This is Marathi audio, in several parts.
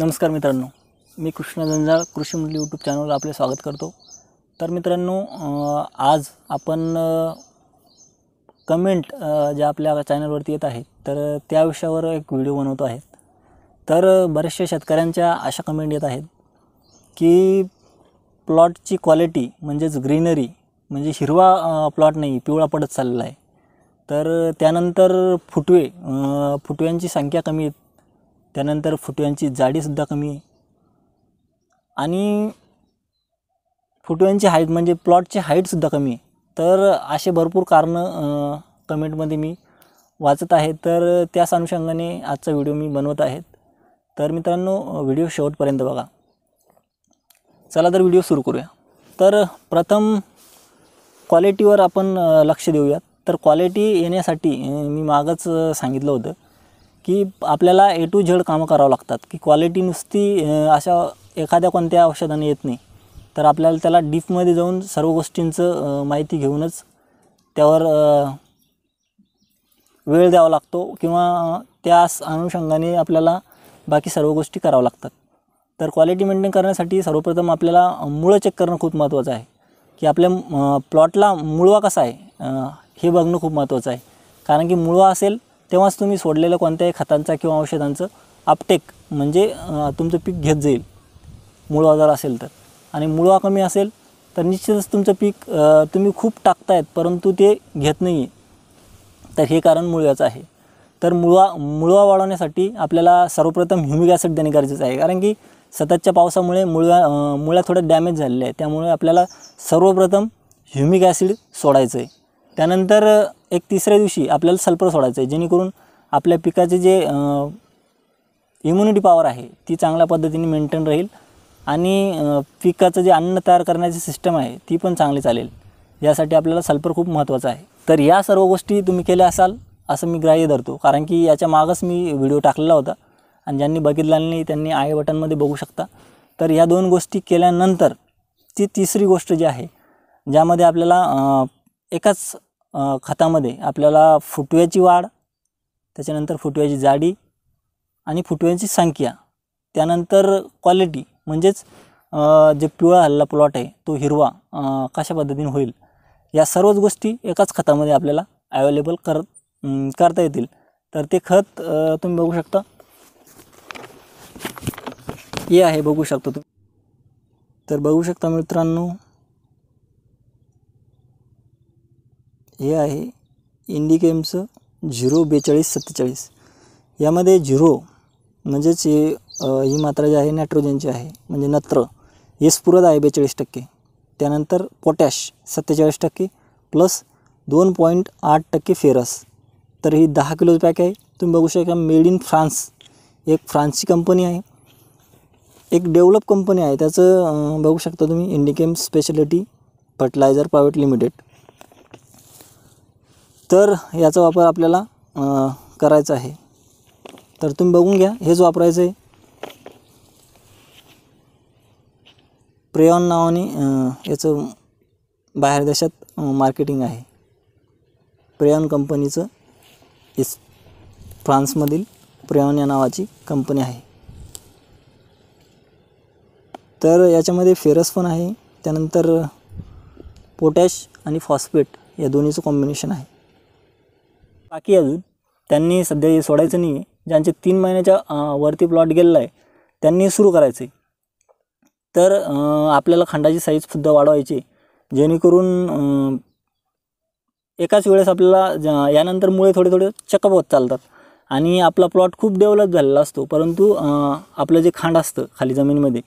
नमस्कार मित्रांनो मी कृष्णा जंजाळ कृषी मंडळी यूट्यूब चॅनलला आपले स्वागत करतो तर मित्रांनो आज आपण कमेंट ज्या आपल्या चॅनलवरती येत आहे तर त्या विषयावर एक व्हिडिओ बनवतो आहे तर बऱ्याचशा शेतकऱ्यांच्या अशा कमेंट येत आहेत की प्लॉटची क्वालिटी म्हणजेच ग्रीनरी म्हणजे हिरवा प्लॉट नाही पिवळा पडत चाललेला आहे तर त्यानंतर फुटवे फुटव्यांची संख्या कमी त्यानंतर फुटव्यांची जाडीसुद्धा कमी आणि फुटव्यांची हाईट म्हणजे प्लॉटची हाईटसुद्धा कमी आहे तर असे भरपूर कारणं कमेंटमध्ये मी वाचत आहे तर त्याच अनुषंगाने आजचा व्हिडिओ मी बनवत आहेत तर मित्रांनो व्हिडिओ शेवटपर्यंत बघा चला तर व्हिडिओ सुरू करूया तर प्रथम क्वालिटीवर आपण लक्ष देऊयात तर क्वालिटी येण्यासाठी मी मागंच सांगितलं होतं की आपल्याला ए टू झेड कामं करावं लागतात की क्वालिटी नुसती अशा एखाद्या कोणत्या औषधाने येत नाही तर आपल्याला त्याला डीपमध्ये जाऊन सर्व गोष्टींचं माहिती घेऊनच त्यावर वेळ द्यावा लागतो किंवा त्या अनुषंगाने आपल्याला बाकी सर्व गोष्टी कराव्या लागतात तर क्वालिटी मेंटेन करण्यासाठी सर्वप्रथम आपल्याला मुळं चेक करणं खूप महत्त्वाचं आहे की आपल्या प्लॉटला मुळवा कसा आहे हे बघणं खूप महत्त्वाचं आहे कारण की मुळवा असेल तेव्हाच तुम्ही सोडलेल्या कोणत्याही खतांचा किंवा औषधांचं अपटेक म्हणजे तुमचं पीक घेत जाईल मुळवा जर असेल तर आणि मुळवा कमी असेल तर निश्चितच तुमचं पीक तुम्ही खूप टाकतायत परंतु ते घेत नाही आहे तर हे कारण मुळव्याचं आहे तर मुळवा मुळवा वाढवण्यासाठी आपल्याला सर्वप्रथम ह्युमिक ॲसिड देणे गरजेचं आहे कारण की सततच्या पावसामुळे मुळव्या मुळ्या थोड्या डॅमेज झालेल्या आहेत त्यामुळे आपल्याला सर्वप्रथम ह्युमिक ॲसिड सोडायचं आहे त्यानंतर एक तिसऱ्या दिवशी आपल्याला सल्फर सोडायचं आहे जेणेकरून आपल्या पिकाचे जे इम्युनिटी पॉवर आहे ती चांगल्या पद्धतीने मेंटेन राहील आणि पिकाचं जे अन्न तयार करण्याची सिस्टम आहे ती पण चांगली चालेल यासाठी आपल्याला सल्फर खूप महत्त्वाचं आहे तर या सर्व गोष्टी तुम्ही केल्या असाल असं मी ग्राह्य धरतो कारण की याच्या मागच मी व्हिडिओ टाकलेला होता आणि ज्यांनी बघितला नाही त्यांनी आय बटनमध्ये बघू शकता तर या दोन गोष्टी केल्यानंतर ती तिसरी गोष्ट जी आहे ज्यामध्ये आपल्याला एकाच खतामध्ये आपल्याला फुटव्याची वाढ त्याच्यानंतर फुटव्याची जाडी आणि फुटव्यांची संख्या त्यानंतर क्वालिटी म्हणजेच जे पिवळा हल्ला प्लॉट आहे तो हिरवा कशा पद्धतीने होईल या सर्वच गोष्टी एकाच खतामध्ये आपल्याला अवेलेबल कर करता येतील तर ते खत तुम्ही बघू शकता हे आहे बघू शकता तुम्ही तर बघू शकता मित्रांनो हे आहे इंडिकेमचं झिरो बेचाळीस सत्तेचाळीस यामध्ये झिरो म्हणजेच हे ही मात्रा जी आहे नायट्रोजनची आहे म्हणजे नत्र हे स्पुरद आहे बेचाळीस टक्के त्यानंतर पोटॅश सत्तेचाळीस टक्के प्लस दोन पॉईंट आठ टक्के फेरस तर ही दहा किलो पॅक आहे तुम्ही बघू शकता मेड इन फ्रान्स एक फ्रान्सची कंपनी आहे एक डेव्हलप कंपनी आहे त्याचं बघू शकता तुम्ही Indichem speciality fertiliser private limited तर याचा वापर आपल्याला करायचा आहे तर तुम्ही बघून घ्या हेच वापरायचं आहे प्रेऑन नावाने याचं बाहेर देशात मार्केटिंग आहे प्रेऑन कंपनीचं इस फ्रान्समधील प्रेयॉन या नावाची कंपनी आहे तर याच्यामध्ये फेरस पण आहे त्यानंतर पोटॅश आणि फॉस्फेट या दोन्हीचं कॉम्बिनेशन आहे बाकी अजून त्यांनी सध्या हे सोडायचं नाही आहे ज्यांचे तीन महिन्याच्या वरती प्लॉट गेलेला आहे त्यांनी सुरू करायचं आहे तर आपल्याला खंडाची साईजसुद्धा वाढवायची जेणेकरून एकाच वेळेस आपल्याला यानंतर मुळे थोडे थोडे चकअप होत चालतात आणि आपला प्लॉट खूप डेव्हलप झालेला असतो परंतु आपलं जे खांड असतं खाली जमिनीमध्ये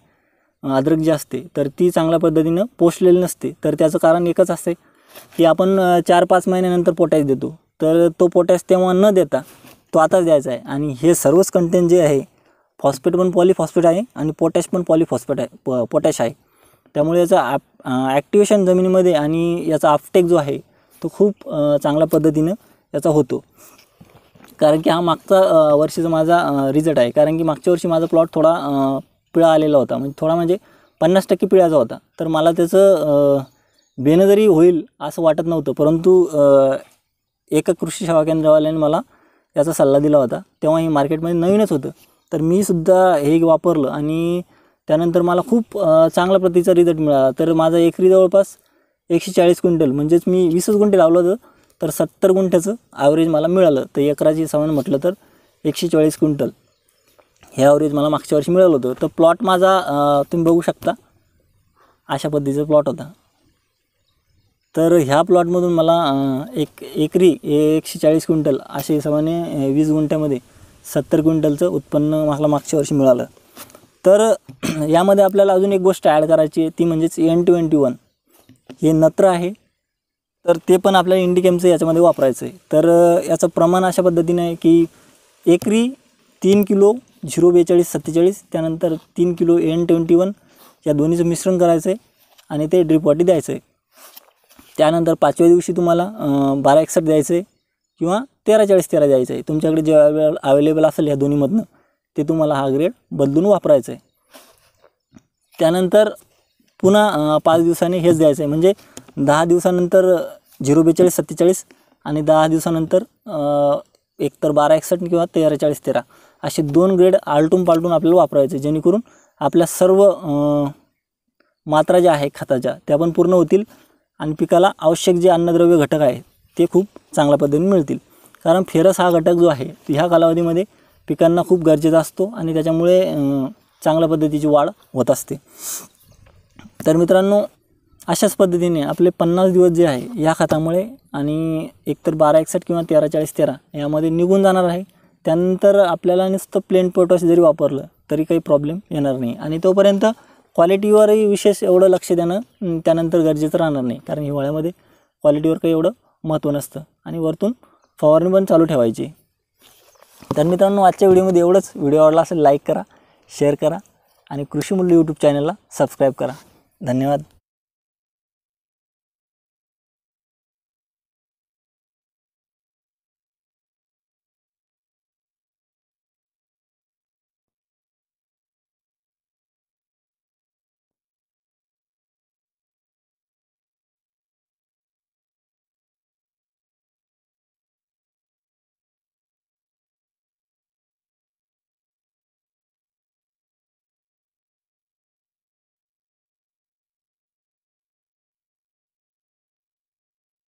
अद्रक जी असते तर ती चांगल्या पद्धतीनं पोचलेली नसते तर त्याचं कारण एकच असते की आपण चार पाच महिन्यानंतर पोटायच देतो तर तो पोटॅश तेव्हा न देता तो आताच द्यायचा आहे आणि हे सर्वच कंटेंट जे आहे फॉस्फेट पण पॉलिफॉस्फेट आहे आणि पोटॅश पण पॉलिफॉस्फेट आहे प पोटॅश आहे त्यामुळे याचा ॲप ॲक्टिवेशन जमिनीमध्ये आणि याचा आपटेक जो आहे तो खूप चांगल्या पद्धतीनं याचा होतो कारण की हा मागचा वर्षीचा माझा रिझल्ट आहे कारण की मागच्या वर्षी माझा प्लॉट थोडा पिळा आलेला होता म्हणजे थोडा म्हणजे पन्नास टक्के पिळ्याचा होता तर मला त्याचं बेनजरी जरी होईल असं वाटत नव्हतं परंतु एका कृषी सेवा केंद्रवाल्याने मला याचा सल्ला दिला होता तेव्हा हे मार्केटमध्ये नवीनच होतं तर मीसुद्धा हे वापरलं आणि त्यानंतर मला खूप चांगला प्रतीचा रिझल्ट मिळाला तर माझा एकरी जवळपास एकशे चाळीस क्विंटल म्हणजेच मी वीसच गुंठे लावलं होतं तर सत्तर गुंठ्याचं ॲव्हरेज मला मिळालं तर एकराची सामान म्हटलं तर एकशे चाळीस क्विंटल हे ॲव्हरेज मला मागच्या वर्षी मिळालं होतं तर प्लॉट माझा तुम्ही बघू शकता अशा पद्धतीचा प्लॉट होता तर ह्या प्लॉटमधून मला एक एकरी एकशे चाळीस क्विंटल अशा हिशोबाने वीस गुंठ्यामध्ये सत्तर क्विंटलचं उत्पन्न मला मागच्या वर्षी मिळालं तर यामध्ये आपल्याला अजून एक गोष्ट ॲड करायची आहे ती म्हणजेच एन ट्वेंटी वन हे नत्र आहे तर ते पण आपल्याला इंडिकेमचं याच्यामध्ये वापरायचं आहे तर याचं प्रमाण अशा पद्धतीने आहे की एकरी तीन किलो झिरो बेचाळीस सत्तेचाळीस त्यानंतर तीन किलो एन ट्वेंटी वन या दोन्हीचं मिश्रण करायचं आहे आणि ते ड्रिपवाटी द्यायचं आहे त्यानंतर पाचव्या दिवशी तुम्हाला बारा एकसठ द्यायचं आहे किंवा तेरा चाळीस तेरा द्यायचं आहे तुमच्याकडे जे वेळ अवेलेबल असेल ह्या दोन्हीमधनं ते तुम्हाला हा ग्रेड बदलून वापरायचं आहे त्यानंतर पुन्हा पाच दिवसांनी हेच द्यायचं आहे म्हणजे दहा दिवसानंतर झिरो बेचाळीस सत्तेचाळीस आणि दहा दिवसानंतर एकतर बारा एकसठ किंवा तेरा चाळीस तेरा असे दोन ग्रेड आलटून पालटून आपल्याला वापरायचे जेणेकरून आपल्या सर्व मात्रा ज्या आहे खताच्या त्या पण पूर्ण होतील आणि पिकाला आवश्यक जे अन्नद्रव्य घटक आहे ते खूप चांगल्या पद्धतीने मिळतील कारण फेरस हा घटक जो आहे ह्या कालावधीमध्ये पिकांना खूप गरजेचा असतो आणि त्याच्यामुळे चांगल्या पद्धतीची वाढ होत असते तर मित्रांनो अशाच पद्धतीने आपले पन्नास दिवस जे आहे या खतामुळे आणि एकतर बारा एकसठ किंवा तेरा चाळीस तेरा यामध्ये निघून जाणार आहे त्यानंतर आपल्याला नुसतं प्लेन पोटॉश जरी वापरलं तरी काही प्रॉब्लेम येणार नाही आणि तोपर्यंत क्वालिटीवरही विशेष एवढं लक्ष देणं त्यानंतर गरजेचं राहणार नाही कारण हिवाळ्यामध्ये क्वालिटीवर काही एवढं महत्त्व नसतं आणि वरतून फवारणी पण चालू ठेवायची तर मित्रांनो आजच्या व्हिडिओमध्ये एवढंच व्हिडिओ आवडला असेल लाईक करा शेअर करा आणि कृषीमूल्य यूट्यूब चॅनलला सबस्क्राईब करा धन्यवाद